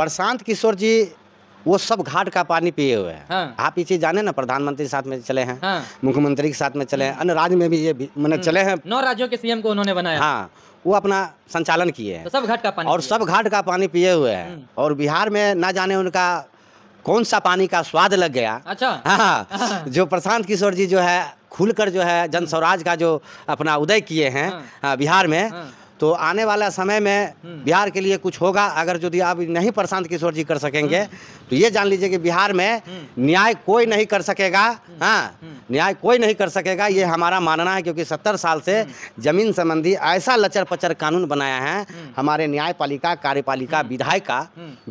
प्रशांत किशोर जी वो सब घाट का पानी पिए हुए हैं हाँ। आप इसी जाने ना प्रधानमंत्री के साथ में चले हैं हाँ। मुख्यमंत्री के साथ में चले हैं अन्य राज्य में भी ये मैंने हम्म। चले हैं नौ राज्यों के सीएम को उन्होंने बनाया हाँ वो अपना संचालन किए हैं तो सब घाट का पानी और सब घाट का पानी पिए हुए हैं हम्म। और बिहार में ना जाने उनका कौन सा पानी का स्वाद लग गया अच्छा हाँ, हाँ जो प्रशांत किशोर जी जो है खुलकर जो है जन स्वराज का जो अपना उदय किए हैं हाँ। हाँ, बिहार में तो आने वाला समय में हम्म। बिहार के लिए कुछ होगा अगर यदि आप नहीं प्रशांत किशोर जी कर सकेंगे हम्म। तो ये जान लीजिए कि बिहार में हम्म। न्याय कोई नहीं कर सकेगा हाँ न्याय कोई नहीं कर सकेगा ये हमारा मानना है क्योंकि सत्तर साल से जमीन संबंधी ऐसा लचर पचर कानून बनाया है हमारे न्यायपालिका कार्यपालिका विधायिका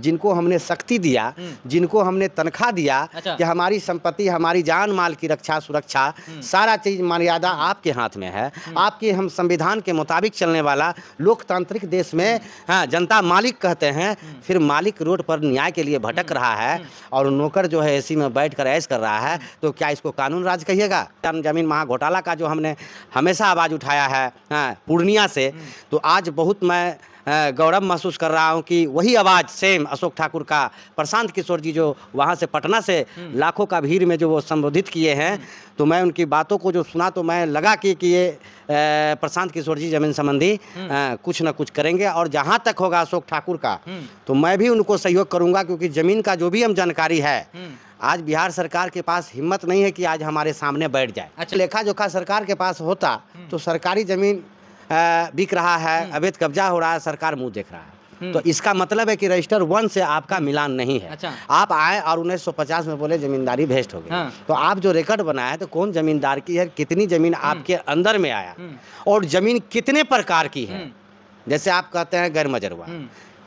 जिनको हमने शक्ति दिया जिनको हमने तनख्वाह दिया अच्छा। कि हमारी संपत्ति हमारी जान माल की रक्षा सुरक्षा सारा चीज मर्यादा आपके हाथ में है आपके हम संविधान के मुताबिक चलने वाला लोकतांत्रिक देश में हाँ जनता मालिक कहते हैं हम्म। फिर मालिक रोड पर न्याय के लिए भटक हम्म। रहा है हम्म। और नौकर जो है एसी में बैठ कर ऐश कर रहा है तो क्या इसको कानून राज कहिएगा जमीन महा घोटाला का जो हमने हमेशा आवाज़ उठाया है हाँ, पूर्णिया से तो आज बहुत मैं गौरव महसूस कर रहा हूँ कि वही आवाज़ सेम अशोक ठाकुर का प्रशांत किशोर जी जो वहाँ से पटना से हम्म। लाखों का भीड़ में जो वो संबोधित किए हैं हम्म। तो मैं उनकी बातों को जो सुना तो मैं लगा कि, कि ये प्रशांत किशोर जी जमीन संबंधी हम्म। कुछ ना कुछ करेंगे और जहाँ तक होगा अशोक ठाकुर का तो मैं भी उनको सहयोग करूँगा क्योंकि ज़मीन का जो भी हम जानकारी है आज बिहार सरकार के पास हिम्मत नहीं है कि आज हमारे सामने बैठ जाए अच्छा। लेखा जोखा सरकार के पास होता तो सरकारी जमीन बिक रहा है हम्म। अवैध कब्जा हो रहा है सरकार मुंह देख रहा है हम्म। तो इसका मतलब है कि रजिस्टर वन से आपका मिलान नहीं है अच्छा। आप आए और 1950 में बोले जमींदारी भेस्ट हो गई हाँ। तो आप जो रिकॉर्ड बनाया तो कौन जमींदार की है कितनी जमीन हम्म। आपके अंदर में आया और जमीन कितने प्रकार की है जैसे आप कहते हैं गैर मजरवा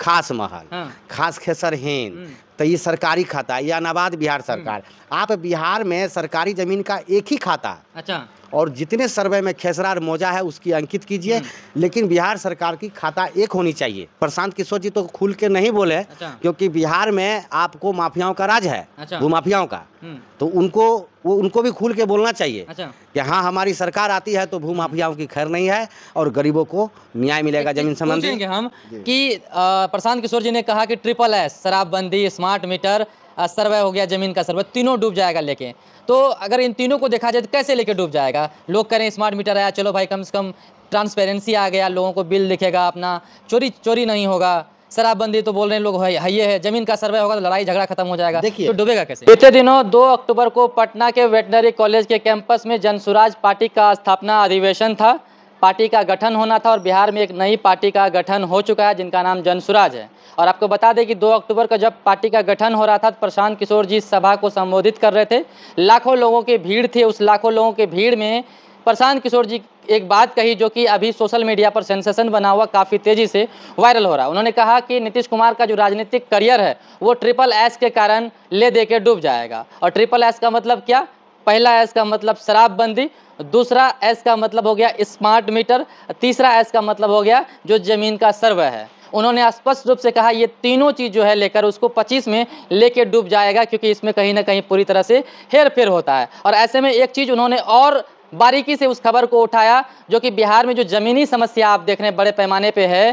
खास महल हाँ। खास खेसरहीन तो ये सरकारी खाता या नवाद बिहार सरकार आप बिहार में सरकारी जमीन का एक ही खाता है अच्छा और जितने सर्वे में खेसरार मोजा है उसकी अंकित कीजिए हम्म। लेकिन बिहार सरकार की खाता एक होनी चाहिए प्रशांत किशोर जी तो खुल के नहीं बोले अच्छा। क्योंकि बिहार में आपको माफियाओं का राज है अच्छा। वो माफियाओं का हम्म। तो उनको वो उनको भी खुल के बोलना चाहिए अच्छा। कि हाँ हमारी सरकार आती है तो भू माफियाओं की खैर नहीं है और गरीबों को न्याय मिलेगा जमीन संबंधी हम कि प्रशांत किशोर जी ने कहा कि ट्रिपल एस शराबबंदी स्मार्ट मीटर सर्वे हो गया ज़मीन का सर्वे तीनों डूब जाएगा लेके तो अगर इन तीनों को देखा जाए तो कैसे लेके डूब जाएगा लोग कह रहे हैं स्मार्ट मीटर आया चलो भाई कम से कम ट्रांसपेरेंसी आ गया लोगों को बिल दिखेगा अपना चोरी चोरी नहीं होगा शराबबंदी तो बोल रहे हैं लोग है, है, है जमीन का सर्वे होगा तो लड़ाई झगड़ा खत्म हो जाएगा देखिए तो डूबेगा कैसे बीते दिनों दो अक्टूबर को पटना के वेटनरी कॉलेज के कैंपस में जनसुराज पार्टी का स्थापना अधिवेशन था पार्टी का गठन होना था और बिहार में एक नई पार्टी का गठन हो चुका है जिनका नाम जनसुराज है और आपको बता दें कि 2 अक्टूबर का जब पार्टी का गठन हो रहा था तो प्रशांत किशोर जी सभा को संबोधित कर रहे थे लाखों लोगों की भीड़ थी उस लाखों लोगों की भीड़ में प्रशांत किशोर जी एक बात कही जो कि अभी सोशल मीडिया पर सेंसेशन बना हुआ काफ़ी तेज़ी से वायरल हो रहा है उन्होंने कहा कि नीतीश कुमार का जो राजनीतिक करियर है वो ट्रिपल एस के कारण ले दे के डूब जाएगा और ट्रिपल एस का मतलब क्या पहला एस का मतलब शराबबंदी दूसरा एस का मतलब हो गया स्मार्ट मीटर तीसरा एस का मतलब हो गया जो ज़मीन का सर्वे है उन्होंने स्पष्ट रूप से कहा ये तीनों चीज़ जो है लेकर उसको 25 में लेके डूब जाएगा क्योंकि इसमें कहीं ना कहीं पूरी तरह से हेर फेर होता है और ऐसे में एक चीज़ उन्होंने और बारीकी से उस खबर को उठाया जो कि बिहार में जो ज़मीनी समस्या आप देख रहे हैं बड़े पैमाने पे है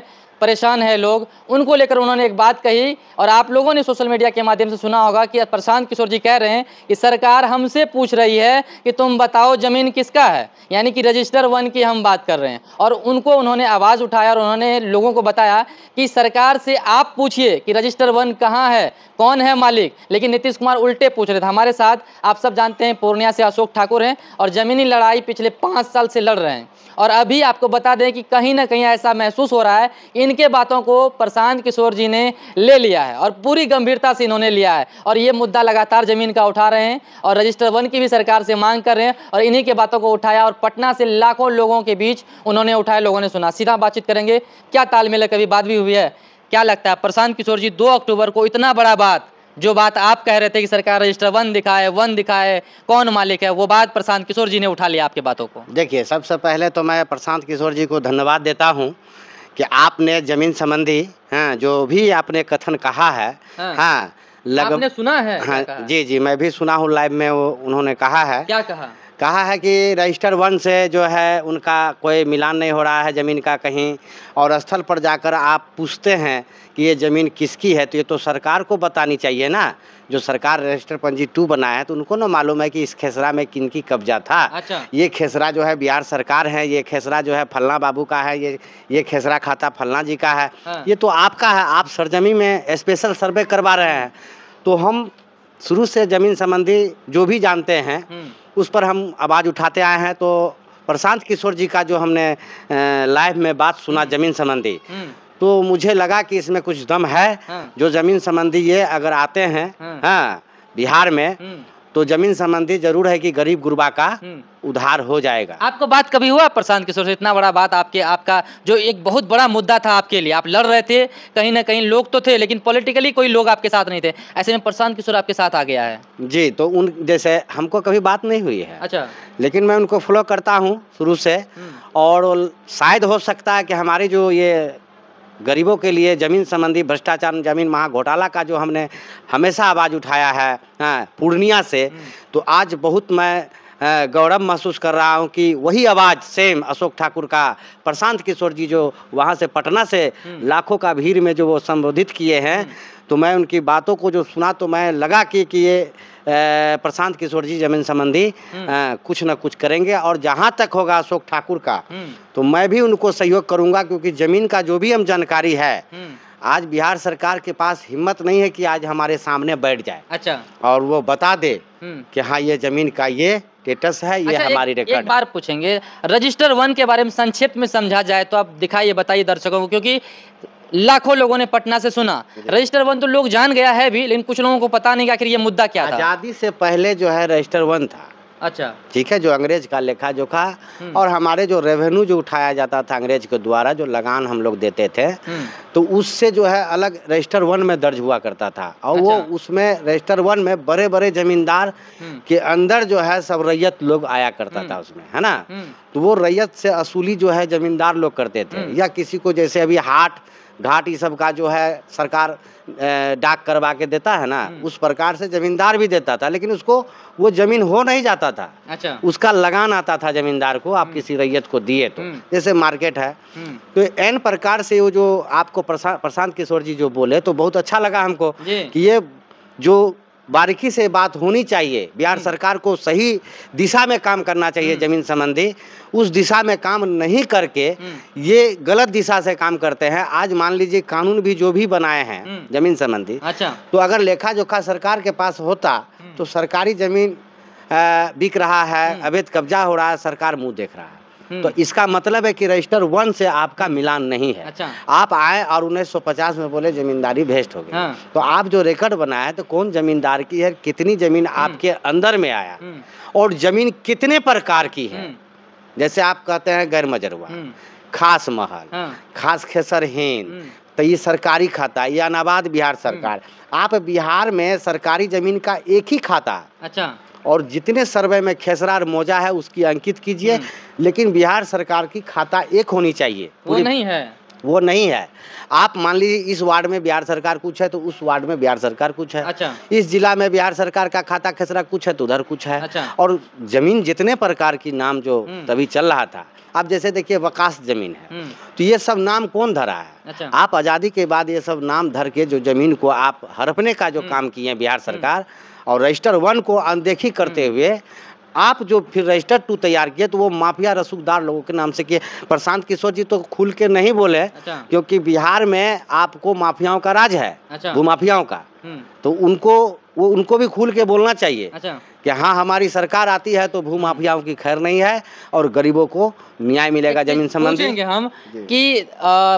परेशान है लोग उनको लेकर उन्होंने एक बात कही और आप लोगों ने सोशल मीडिया के माध्यम से सुना होगा कि प्रशांत किशोर जी कह रहे हैं कि सरकार हमसे पूछ रही है कि तुम बताओ ज़मीन किसका है यानी कि रजिस्टर वन की हम बात कर रहे हैं और उनको उन्होंने आवाज़ उठाया और उन्होंने लोगों को बताया कि सरकार से आप पूछिए कि रजिस्टर वन कहाँ है कौन है मालिक लेकिन नीतीश कुमार उल्टे पूछ रहे थे हमारे साथ आप सब जानते हैं पूर्णिया से अशोक ठाकुर हैं और ज़मीनी लड़ाई पिछले पाँच साल से लड़ रहे हैं और अभी आपको बता दें कि कहीं ना कहीं ऐसा महसूस हो रहा है इन इनके बातों को प्रशांत किशोर जी ने ले लिया है और पूरी गंभीरता से इन्होंने लिया है और ये मुद्दा लगातार जमीन का उठा रहे हैं और रजिस्टर वन की भी सरकार से मांग कर रहे हैं और इन्हीं के बातों को उठाया और पटना से लाखों लोगों के बीच उन्होंने उठाया लोगों ने सुना सीधा बातचीत करेंगे क्या तालमेल है कभी बात भी हुई है क्या लगता है प्रशांत किशोर जी दो अक्टूबर को इतना बड़ा बात जो बात आप कह रहे थे कि सरकार रजिस्टर वन दिखाए वन दिखाए कौन मालिक है वो बात प्रशांत किशोर जी ने उठा लिया आपके बातों को देखिए सबसे पहले तो मैं प्रशांत किशोर जी को धन्यवाद देता हूँ कि आपने जमीन संबंधी हाँ जो भी आपने कथन कहा है हाँ, हाँ लग आपने सुना है हाँ, जी जी मैं भी सुना हूँ लाइव में वो उन्होंने कहा है क्या कहा कहा है कि रजिस्टर वन से जो है उनका कोई मिलान नहीं हो रहा है ज़मीन का कहीं और स्थल पर जाकर आप पूछते हैं कि ये ज़मीन किसकी है तो ये तो सरकार को बतानी चाहिए ना जो सरकार रजिस्टर पंजी टू बनाया है तो उनको ना मालूम है कि इस खेसरा में किन की कब्जा था अच्छा। ये खेसरा जो है बिहार सरकार है ये खेसरा जो है फलना बाबू का है ये ये खेसरा खाता फलना जी का है हाँ। ये तो आपका है आप सरजमी में स्पेशल सर्वे करवा रहे हैं तो हम शुरू से ज़मीन संबंधी जो भी जानते हैं हम्म। उस पर हम आवाज़ उठाते आए हैं तो प्रशांत किशोर जी का जो हमने लाइव में बात सुना हम्म। जमीन संबंधी हम्म। तो मुझे लगा कि इसमें कुछ दम है हाँ। जो जमीन संबंधी ये अगर आते हैं हाँ, हाँ बिहार में हम्म। तो जमीन संबंधी जरूर है कि गरीब गुरबा का हम्म। उधार हो जाएगा आपको बात कभी हुआ प्रशांत किशोर से इतना बड़ा बात आपके आपका जो एक बहुत बड़ा मुद्दा था आपके लिए आप लड़ रहे थे कहीं ना कहीं लोग तो थे लेकिन पॉलिटिकली कोई लोग आपके साथ नहीं थे ऐसे में प्रशांत किशोर आपके साथ आ गया है जी तो उन जैसे हमको कभी बात नहीं हुई है अच्छा लेकिन मैं उनको फॉलो करता हूँ शुरू से हम्म। और शायद हो सकता है कि हमारी जो ये गरीबों के लिए ज़मीन संबंधी भ्रष्टाचार जमीन महा घोटाला का जो हमने हमेशा आवाज़ उठाया है, हाँ, पूर्णिया से हम्म। तो आज बहुत मैं गौरव महसूस कर रहा हूं कि वही आवाज़ सेम अशोक ठाकुर का प्रशांत किशोर जी जो वहां से पटना से हम्म। लाखों का भीड़ में जो वो संबोधित किए हैं हम्म। तो मैं उनकी बातों को जो सुना तो मैं लगा कि, कि ये प्रशांत किशोर जी जमीन संबंधी हम्म। कुछ ना कुछ करेंगे और जहाँ तक होगा अशोक ठाकुर का हम्म। तो मैं भी उनको सहयोग करूंगा क्योंकि जमीन का जो भी हम जानकारी है हम्म। आज बिहार सरकार के पास हिम्मत नहीं है कि आज हमारे सामने बैठ जाए अच्छा और वो बता दे कि हाँ ये जमीन का ये स्टेटस है ये अच्छा, हमारी रिकॉर्ड बार पूछेंगे रजिस्टर वन के बारे में संक्षिप्त में समझा जाए तो आप दिखाइए बताइए दर्शकों को क्योंकि लाखों लोगों ने पटना से सुना रजिस्टर वन तो लोग जान गया है भी लेकिन कुछ लोगों को पता नहीं आखिर ये मुद्दा क्या था आज़ादी से पहले जो है रजिस्टर वन था अच्छा ठीक है जो अंग्रेज का लेखा जोखा हम्म। और हमारे जो रेवेन्यू जो उठाया जाता था अंग्रेज के द्वारा जो लगान हम लोग देते थे हम्म। तो उससे जो है अलग रजिस्टर वन में दर्ज हुआ करता था और अच्छा। वो उसमें रजिस्टर वन में बड़े बड़े जमींदार हम्म। के अंदर जो है सब रैयत लोग आया करता था उसमें है ना तो वो रैयत से असूली जो है जमींदार लोग करते थे या किसी को जैसे अभी हाट घाट ये सब का जो है सरकार डाक करवा के देता है ना हम्म। उस प्रकार से जमींदार भी देता था लेकिन उसको वो जमीन हो नहीं जाता था अच्छा उसका लगान आता था जमींदार को आप हम्म। किसी रैयत को दिए तो हम्म। जैसे मार्केट है तो एन प्रकार से वो जो आपको प्रशांत किशोर जी जो बोले तो बहुत अच्छा लगा हमको कि ये जो बारीकी से बात होनी चाहिए बिहार सरकार को सही दिशा में काम करना चाहिए हम्म। जमीन संबंधी उस दिशा में काम नहीं करके हम्म। ये गलत दिशा से काम करते हैं आज मान लीजिए कानून भी जो भी बनाए हैं हम्म। जमीन संबंधी अच्छा तो अगर लेखा जोखा सरकार के पास होता तो सरकारी जमीन बिक रहा है अवैध कब्जा हो रहा है सरकार मुंह देख रहा है तो हम्म। इसका मतलब है कि रजिस्टर वन से आपका मिलान नहीं है अच्छा। आप आए और 1950 में बोले जमींदारी भेस्ट हो गई हाँ। तो आप जो रिकॉर्ड बनाया तो कौन जमींदार की है कितनी जमीन हम्म। आपके अंदर में आया हम्म। और जमीन कितने प्रकार की है जैसे आप कहते हैं गैर मजरुआ खास महल हाँ। खास खेसर हेन तो ये सरकारी खाता है ये अनाबाद बिहार सरकार आप बिहार में सरकारी जमीन का एक ही खाता है अच्छा और जितने सर्वे में खेसरार मोजा है उसकी अंकित कीजिए हम्म। लेकिन बिहार सरकार की खाता एक होनी चाहिए वो नहीं है वो नहीं है आप मान लीजिए इस वार्ड में बिहार सरकार कुछ है तो उस वार्ड में बिहार सरकार कुछ है अच्छा इस जिला में बिहार सरकार का खाता खेसरा कुछ है तो उधर कुछ है अच्छा और जमीन जितने प्रकार की नाम जो हम्म। तभी चल रहा था आप जैसे देखिए वकास जमीन है हम्म। तो ये सब नाम कौन धरा है अच्छा। आप आज़ादी के बाद ये सब नाम धर के जो जमीन को आप हड़पने का जो काम किए बिहार सरकार और रजिस्टर वन को अनदेखी करते हम्म। हुए आप जो फिर रजिस्टर टू तैयार किए तो वो माफिया रसूखदार लोगों के नाम से किए प्रशांत किशोर जी तो खुल के नहीं बोले अच्छा। क्योंकि बिहार में आपको माफियाओं का राज है अच्छा। वो माफियाओं का हम्म। तो उनको वो उनको भी खुल के बोलना चाहिए अच्छा। कि हाँ हमारी सरकार आती है तो भू माफियाओं की खैर नहीं है और गरीबों को न्याय मिलेगा जमीन संबंधी हम की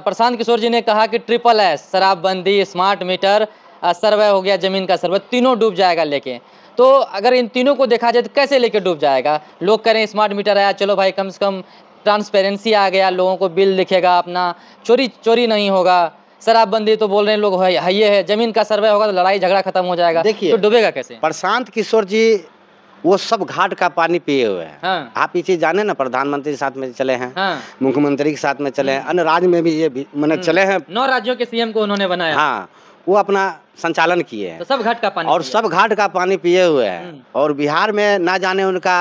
प्रशांत किशोर जी ने कहा कि ट्रिपल एस शराबबंदी स्मार्ट मीटर सर्वे हो गया ज़मीन का सर्वे तीनों डूब जाएगा लेके तो अगर इन तीनों को देखा जाए तो कैसे लेके डूब जाएगा लोग करें स्मार्ट मीटर आया चलो भाई कम से कम ट्रांसपेरेंसी आ गया लोगों को बिल दिखेगा अपना चोरी चोरी नहीं होगा शराबबंदी तो बोल रहे हैं लोग है, है है जमीन का सर्वे होगा तो लड़ाई झगड़ा खत्म हो जाएगा देखिए तो डूबेगा कैसे प्रशांत किशोर जी वो सब घाट का पानी पिए हुए हैं हाँ। आप ये चीज जाने ना प्रधानमंत्री साथ में चले हैं हाँ। मुख्यमंत्री के साथ में चले हैं हाँ। अन्य राज्य में भी ये मैंने हम्म। चले हैं नौ राज्यों के सीएम को उन्होंने बनाया हाँ वो अपना संचालन किए हैं तो सब घाट का पानी और सब घाट का पानी पिए हुए हैं हम्म। और बिहार में ना जाने उनका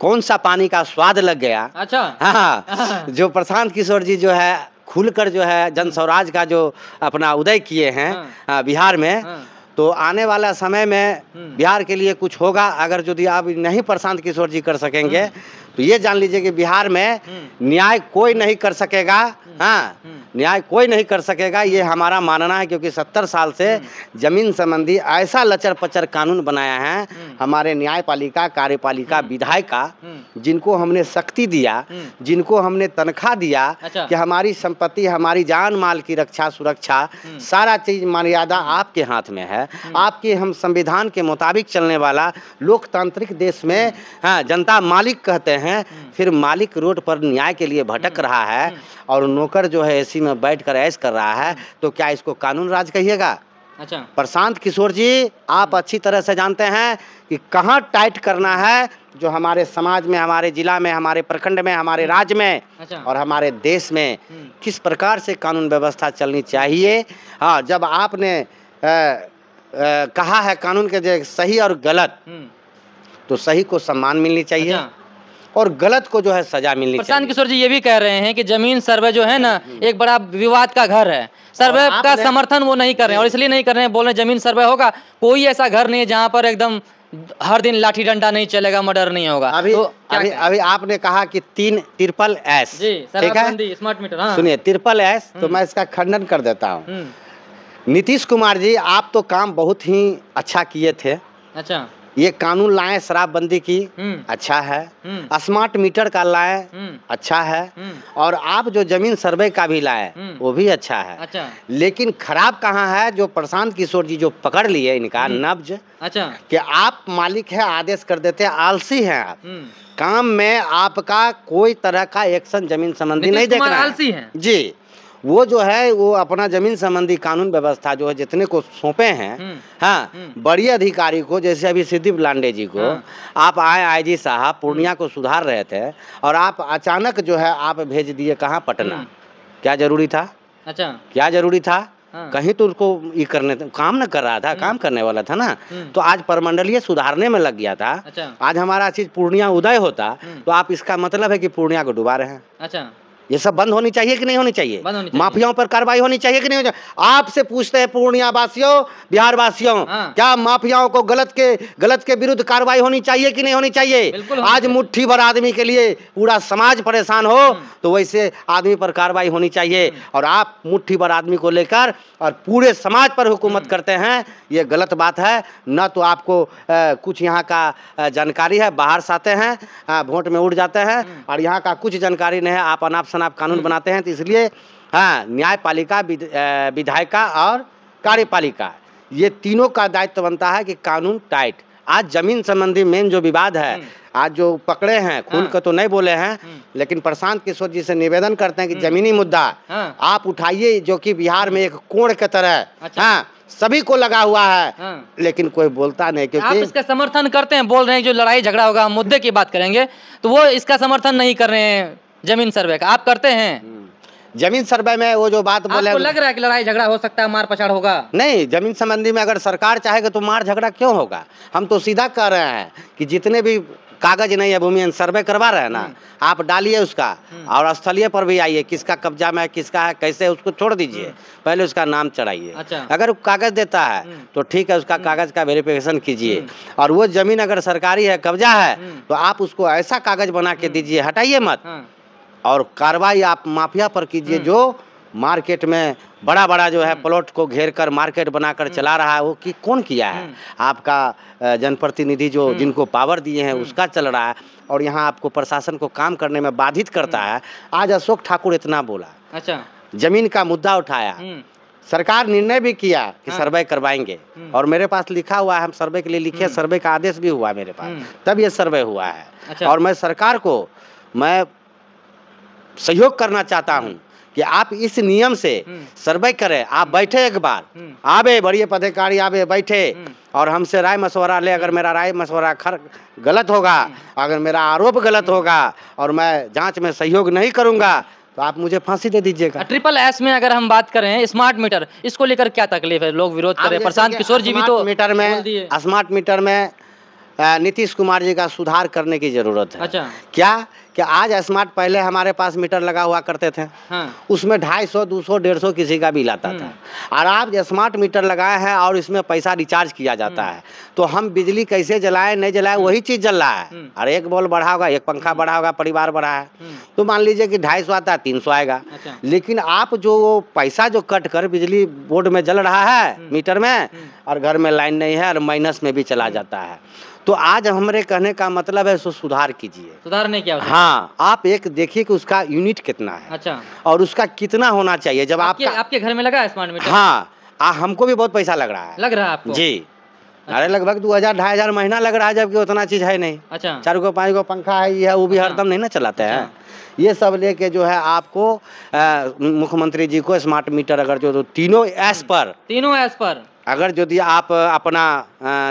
कौन सा पानी का स्वाद लग गया अच्छा हाँ जो प्रशांत किशोर जी जो है खुलकर जो है जन स्वराज का जो अपना उदय किए हैं हाँ। बिहार में हाँ। तो आने वाला समय में हम्म। बिहार के लिए कुछ होगा अगर यदि आप नहीं प्रशांत किशोर जी कर सकेंगे हम्म। तो ये जान लीजिए कि बिहार में न्याय कोई नहीं कर सकेगा हाँ न्याय कोई नहीं कर सकेगा ये हमारा मानना है क्योंकि सत्तर साल से जमीन संबंधी ऐसा लचर पचर कानून बनाया है हमारे न्यायपालिका कार्यपालिका विधायिका जिनको हमने शक्ति दिया जिनको हमने तनख्वाह दिया अच्छा। कि हमारी संपत्ति हमारी जान माल की रक्षा सुरक्षा सारा चीज मर्यादा आपके हाथ में है आपके हम संविधान के मुताबिक चलने वाला लोकतांत्रिक देश में हाँ, जनता मालिक कहते हैं हैं हम्म। फिर मालिक रोड पर न्याय के लिए भटक हम्म। रहा है हम्म। और नौकर जो है एसी में बैठ कर ऐश कर रहा है तो क्या इसको कानून राज कहिएगा अच्छा प्रशांत किशोर जी आप अच्छी तरह से जानते हैं कि कहाँ टाइट करना है जो हमारे समाज में हमारे जिला में हमारे प्रखंड में हमारे राज्य में अच्छा। और हमारे देश में किस प्रकार से कानून व्यवस्था चलनी चाहिए हाँ जब आपने आ, आ, कहा है कानून के सही और गलत तो सही को सम्मान मिलनी चाहिए अच्छा। और गलत को जो है सजा मिलनी प्रशांत किशोर जी ये भी कह रहे हैं कि जमीन सर्वे जो है ना एक बड़ा विवाद का घर है सर्वे का समर्थन वो नहीं कर रहे हैं और इसलिए नहीं कर रहे हैं बोल रहे जमीन सर्वे होगा कोई ऐसा घर नहीं है जहाँ पर एकदम हर दिन लाठी डंडा नहीं चलेगा मर्डर नहीं होगा अभी तो अभी अभी आपने कहा कि तीन ट्रिपल एस ठीक है स्मार्ट मीटर हाँ। सुनिए ट्रिपल एस तो हम्म। मैं इसका खंडन कर देता हूँ हम्म। नीतीश कुमार जी आप तो काम बहुत ही अच्छा किए थे अच्छा ये कानून लाए शराबबंदी की हम्म। अच्छा है हम्म। स्मार्ट मीटर का लाए हम्म। अच्छा है और आप जो जमीन सर्वे का भी लाए वो भी अच्छा है अच्छा। लेकिन खराब कहाँ है जो प्रशांत किशोर जी जो पकड़ लिए इनका नब्ज अच्छा कि आप मालिक है आदेश कर देते आलसी हैं आप काम में आपका कोई तरह का एक्शन जमीन संबंधी नहीं देखना आलसी है जी वो जो है वो अपना जमीन संबंधी कानून व्यवस्था जो है जितने को सौंपे हैं हम्म, हाँ हम्म। बड़ी अधिकारी को जैसे अभी सिद्दीप लांडे जी को हाँ। आप आए आईजी साहब हम्म। पूर्णिया को सुधार रहे थे और आप अचानक जो है आप भेज दिए कहाँ पटना क्या जरूरी था अच्छा क्या जरूरी था हाँ। कहीं तो उसको ये करने काम न कर रहा था काम करने वाला था ना तो आज परमंडलीय सुधारने में लग गया था अच्छा। आज हमारा चीज पूर्णिया उदय होता तो आप इसका मतलब है कि पूर्णिया को डुबा रहे हैं अच्छा ये सब बंद होनी चाहिए कि नहीं होनी चाहिए माफियाओं पर कार्रवाई होनी चाहिए कि नहीं होनी चाहिए आपसे पूछते हैं पूर्णिया वासियों बिहार वासियों हाँ। क्या माफियाओं को गलत के गलत के विरुद्ध कार्रवाई होनी चाहिए कि नहीं होनी चाहिए आज मुट्ठी भर आदमी के लिए पूरा समाज परेशान हो हम्म। तो वैसे आदमी पर कार्रवाई होनी चाहिए हम्म। और आप मुठ्ठी भर आदमी को लेकर और पूरे समाज पर हुकूमत हम्म। करते हैं ये गलत बात है न तो आपको कुछ यहाँ का जानकारी है बाहर से आते हैं वोट में उठ जाते हैं और यहाँ का कुछ जानकारी नहीं है आप अनाप शासन आप कानून हम्म। बनाते हैं तो इसलिए हाँ न्यायपालिका विधायिका और कार्यपालिका ये तीनों का दायित्व बनता है कि कानून टाइट आज जमीन संबंधी मेन जो विवाद है हम्म। आज जो पकड़े हैं खुल हाँ। का तो नहीं बोले हैं हम्म। लेकिन प्रशांत किशोर जी से निवेदन करते हैं कि जमीनी मुद्दा हाँ। आप उठाइए जो कि बिहार में एक कोण के तरह अच्छा। हाँ सभी को लगा हुआ है हाँ। लेकिन कोई बोलता नहीं क्योंकि आप इसका समर्थन करते हैं बोल रहे हैं जो लड़ाई झगड़ा होगा मुद्दे की बात करेंगे तो वो इसका समर्थन नहीं कर रहे हैं जमीन सर्वे का आप करते हैं हम्म। जमीन सर्वे में वो जो बात बोले आपको लग रहा है कि लड़ाई झगड़ा हो सकता है मार पछाड़ होगा नहीं जमीन संबंधी में अगर सरकार चाहेगा तो मार झगड़ा क्यों होगा हम तो सीधा कह रहे हैं कि जितने भी कागज नहीं है भूमि सर्वे करवा रहे हैं ना हम्म। आप डालिए उसका हम्म। और स्थलीय पर भी आइए किसका कब्जा में है किसका है कैसे उसको छोड़ दीजिए पहले उसका नाम चढ़ाइए अच्छा। अगर कागज देता है तो ठीक है उसका कागज का वेरिफिकेशन कीजिए और वो जमीन अगर सरकारी है कब्जा है तो आप उसको ऐसा कागज बना के दीजिए हटाइए मत हाँ। और कार्रवाई आप माफिया पर कीजिए हम्म। जो मार्केट में बड़ा बड़ा जो है प्लॉट को घेर कर मार्केट बनाकर चला हम्म। रहा है वो कि कौन किया है हम्म। आपका जनप्रतिनिधि जो जिनको पावर दिए हैं उसका चल रहा है और यहाँ आपको प्रशासन को काम करने में बाधित करता है आज अशोक ठाकुर इतना बोला अच्छा जमीन का मुद्दा उठाया सरकार निर्णय भी किया कि हाँ। सर्वे करवाएंगे और मेरे पास लिखा हुआ है हम सर्वे के लिए लिखे सर्वे का आदेश भी हुआ मेरे पास तब ये सर्वे हुआ है अच्छा। और मैं सरकार को मैं सहयोग करना चाहता हम्म। हूँ कि आप इस नियम से हम्म। सर्वे करें आप बैठे एक बार हम्म। आवे बड़ी पदाधिकारी आवे बैठे और हमसे राय मशवरा ले अगर मेरा राय मशवरा खर गलत होगा अगर मेरा आरोप गलत होगा और मैं जांच में सहयोग नहीं करूंगा तो आप मुझे फांसी दे दीजिएगा ट्रिपल एस में अगर हम बात करें स्मार्ट मीटर इसको लेकर क्या तकलीफ है लोग विरोध करें प्रशांत किशोर जी भी तो मीटर में स्मार्ट मीटर में नीतीश कुमार जी का सुधार करने की जरूरत है अच्छा क्या कि आज स्मार्ट पहले हमारे पास मीटर लगा हुआ करते थे हाँ। उसमें ढाई सौ दो सौ डेढ़ सौ किसी का बिल आता था हम्म। और आप स्मार्ट मीटर लगाए हैं और इसमें पैसा रिचार्ज किया जाता हम्म। है तो हम बिजली कैसे जलाए नहीं जलाए वही चीज़ जल रहा है और हम्म। एक बॉल बढ़ा होगा एक पंखा बढ़ा होगा परिवार बढ़ा है तो मान लीजिए कि ढाई सौ आता है तीन सौ आएगा अच्छा। लेकिन आप जो पैसा जो कट कर बिजली बोर्ड में जल रहा है मीटर में और घर में लाइन नहीं है और माइनस में भी चला जाता है तो आज हमारे कहने का मतलब है सो सुधार कीजिए सुधारने क्या हाँ आप एक देखिए कि उसका यूनिट कितना है अच्छा और उसका कितना होना चाहिए जब आपके, आपका आपके घर में लगा है स्मार्ट मीटर हाँ आ, हमको भी बहुत पैसा लग रहा है लग रहा है आपको जी अच्छा। अरे लगभग दो हजार ढाई हजार महीना लग रहा है जबकि उतना चीज है नहीं अच्छा चार गो पाँच गो पंखा है ये वो भी अच्छा। हरदम नहीं ना चलाते हैं अच्छा। ये सब लेके जो है आपको मुख्यमंत्री जी को स्मार्ट मीटर अगर जो तीनों एस हम्म। पर तीनों एस पर अगर यदि आप अपना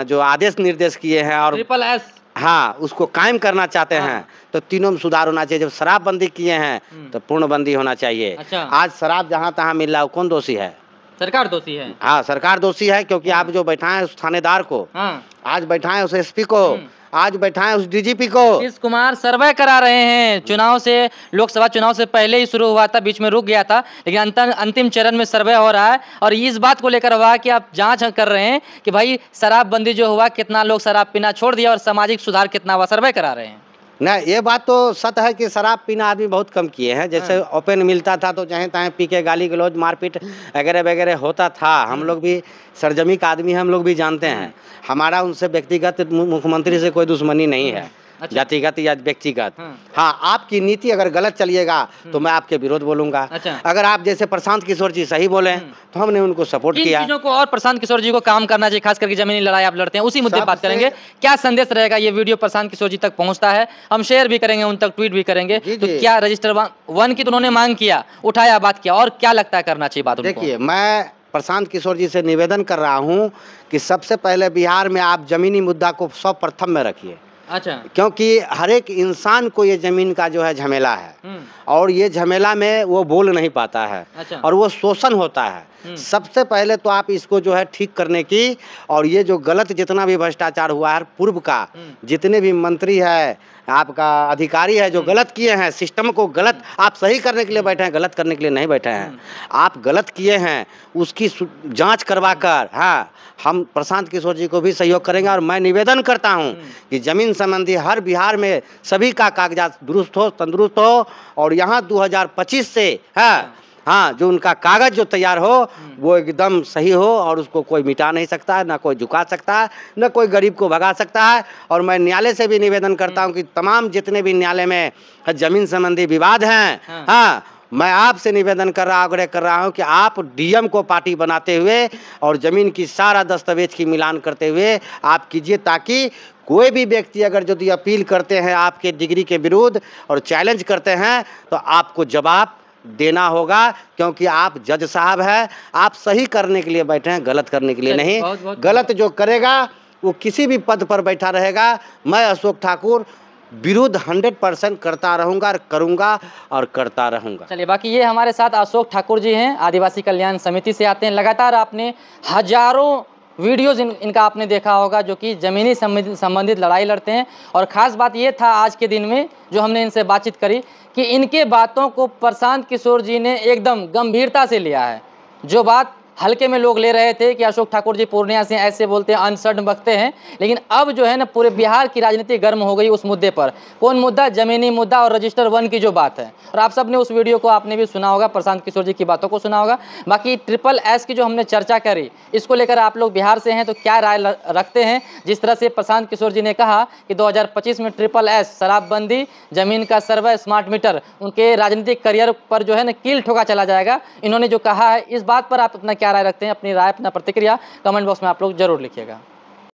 जो आदेश निर्देश किए हैं और ट्रिपल एस हाँ उसको कायम करना चाहते हाँ। हैं तो तीनों में सुधार होना चाहिए जब शराबबंदी किए हैं हम्म। तो पूर्णबंदी होना चाहिए अच्छा। आज शराब जहाँ तहाँ मिल रहा है कौन दोषी है सरकार दोषी है हाँ सरकार दोषी है क्योंकि हाँ। आप जो बैठाए उस थानेदार को हाँ। आज बैठाए उस एस को हम्म। आज बैठाए उस डीजीपी को नीतीश कुमार सर्वे करा रहे हैं चुनाव से लोकसभा चुनाव से पहले ही शुरू हुआ था बीच में रुक गया था लेकिन अंतिम चरण में सर्वे हो रहा है और इस बात को लेकर हुआ कि आप जांच कर रहे हैं कि भाई शराबबंदी जो हुआ कितना लोग शराब पीना छोड़ दिया और सामाजिक सुधार कितना हुआ सर्वे करा रहे हैं ना ये बात तो सत है कि शराब पीना आदमी बहुत कम किए हैं जैसे हाँ। ओपन मिलता था तो चाहे तहें पी के गाली गलौज मारपीट वगैरह वगैरह होता था हाँ। हम लोग भी सरजमी का आदमी हम लोग भी जानते हैं हाँ। हमारा उनसे व्यक्तिगत मुख्यमंत्री से कोई दुश्मनी नहीं है अच्छा। जातिगत या व्यक्तिगत हाँ।, हाँ।, आपकी नीति अगर गलत चलिएगा हम्म। तो मैं आपके विरोध बोलूंगा अच्छा। अगर आप जैसे प्रशांत किशोर जी सही बोले हम्म। तो हमने उनको सपोर्ट किया को और प्रशांत किशोर जी को काम करना चाहिए खास करके जमीनी लड़ाई आप लड़ते हैं उसी मुद्दे बात करेंगे क्या संदेश रहेगा ये वीडियो प्रशांत किशोर जी तक पहुँचता है हम शेयर भी करेंगे उन तक ट्वीट भी करेंगे तो क्या रजिस्टर वन की तो उन्होंने मांग किया उठाया बात किया और क्या लगता है करना चाहिए बात देखिए मैं प्रशांत किशोर जी से निवेदन कर रहा हूँ कि सबसे पहले बिहार में आप जमीनी मुद्दा को सर्वप्रथम में रखिए अच्छा क्योंकि हर एक इंसान को ये ज़मीन का जो है झमेला है हम्म। और ये झमेला में वो बोल नहीं पाता है अच्छा। और वो शोषण होता है हम्म। सबसे पहले तो आप इसको जो है ठीक करने की और ये जो गलत जितना भी भ्रष्टाचार हुआ है पूर्व का हम्म। जितने भी मंत्री है आपका अधिकारी है जो हम्म। गलत किए हैं सिस्टम को गलत आप सही करने के लिए बैठे हैं गलत करने के लिए नहीं बैठे हैं आप गलत किए हैं उसकी जांच करवा कर हाँ हम प्रशांत किशोर जी को भी सहयोग करेंगे और मैं निवेदन करता हूँ कि जमीन संबंधी हर बिहार में सभी का कागजात दुरुस्त हो तंदुरुस्त हो और यहाँ 2025 से है हाँ, हाँ। हाँ जो उनका कागज जो तैयार हो हम्म। वो एकदम सही हो और उसको कोई मिटा नहीं सकता है ना कोई झुका सकता है ना कोई गरीब को भगा सकता है और मैं न्यायालय से भी निवेदन करता हूँ हम्म। कि तमाम जितने भी न्यायालय में जमीन संबंधी विवाद हैं हाँ, हाँ मैं आपसे निवेदन कर रहा आग्रह कर रहा हूं कि आप डीएम को पार्टी बनाते हुए और ज़मीन की सारा दस्तावेज की मिलान करते हुए आप कीजिए ताकि कोई भी व्यक्ति अगर यदि अपील करते हैं आपके डिग्री के विरुद्ध और चैलेंज करते हैं तो आपको जवाब देना होगा क्योंकि आप जज साहब हैं आप सही करने के लिए बैठे हैं गलत करने के लिए नहीं बहुत, बहुत, गलत जो करेगा वो किसी भी पद पर बैठा रहेगा मैं अशोक ठाकुर विरोध 100 परसेंट करता रहूंगा और करूंगा और करता रहूंगा चलिए बाकी ये हमारे साथ अशोक ठाकुर जी हैं आदिवासी कल्याण समिति से आते हैं लगातार आपने हजारों वीडियोज़ इन, इनका आपने देखा होगा जो कि ज़मीनी संबंधित लड़ाई लड़ते हैं और ख़ास बात ये था आज के दिन में जो हमने इनसे बातचीत करी कि इनके बातों को प्रशांत किशोर जी ने एकदम गंभीरता से लिया है जो बात हल्के में लोग ले रहे थे कि अशोक ठाकुर जी पूर्णिया से ऐसे बोलते हैं अनसर्ड बकते हैं लेकिन अब जो है ना पूरे बिहार की राजनीति गर्म हो गई उस मुद्दे पर कौन मुद्दा जमीनी मुद्दा और रजिस्टर वन की जो बात है और आप सब ने उस वीडियो को आपने भी सुना होगा प्रशांत किशोर जी की बातों को सुना होगा बाकी ट्रिपल एस की जो हमने चर्चा करी इसको लेकर आप लोग बिहार से हैं तो क्या राय रखते हैं जिस तरह से प्रशांत किशोर जी ने कहा कि दो में ट्रिपल एस शराबबंदी जमीन का सर्वे स्मार्ट मीटर उनके राजनीतिक करियर पर जो है ना कील ठोका चला जाएगा इन्होंने जो कहा है इस बात पर आप अपना क्या क्या राय रखते हैं अपनी राय अपना प्रतिक्रिया कमेंट बॉक्स में आप लोग जरूर लिखिएगा